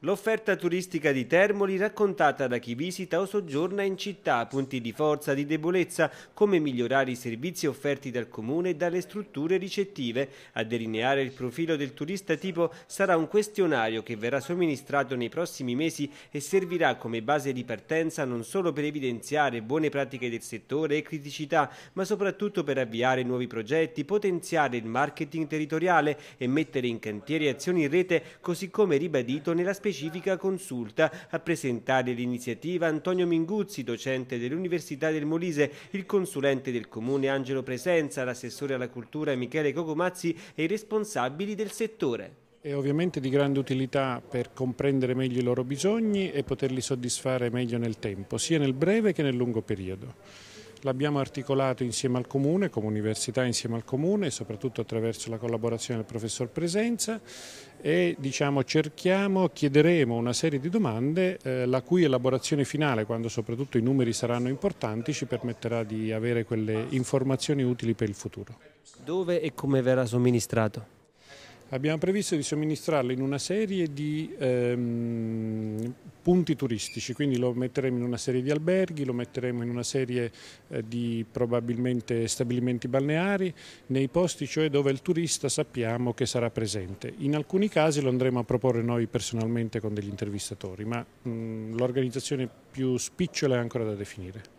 L'offerta turistica di Termoli raccontata da chi visita o soggiorna in città, punti di forza, di debolezza, come migliorare i servizi offerti dal comune e dalle strutture ricettive. A delineare il profilo del turista tipo sarà un questionario che verrà somministrato nei prossimi mesi e servirà come base di partenza non solo per evidenziare buone pratiche del settore e criticità, ma soprattutto per avviare nuovi progetti, potenziare il marketing territoriale e mettere in cantiere azioni in rete, così come ribadito nella spesa specifica consulta. A presentare l'iniziativa Antonio Minguzzi, docente dell'Università del Molise, il consulente del comune Angelo Presenza, l'assessore alla cultura Michele Cocomazzi e i responsabili del settore. È ovviamente di grande utilità per comprendere meglio i loro bisogni e poterli soddisfare meglio nel tempo, sia nel breve che nel lungo periodo. L'abbiamo articolato insieme al Comune, come università insieme al Comune, soprattutto attraverso la collaborazione del professor Presenza e diciamo, cerchiamo, chiederemo una serie di domande eh, la cui elaborazione finale, quando soprattutto i numeri saranno importanti, ci permetterà di avere quelle informazioni utili per il futuro. Dove e come verrà somministrato? Abbiamo previsto di somministrarlo in una serie di ehm, punti turistici, quindi lo metteremo in una serie di alberghi, lo metteremo in una serie eh, di probabilmente stabilimenti balneari, nei posti cioè dove il turista sappiamo che sarà presente. In alcuni casi lo andremo a proporre noi personalmente con degli intervistatori, ma mm, l'organizzazione più spicciola è ancora da definire.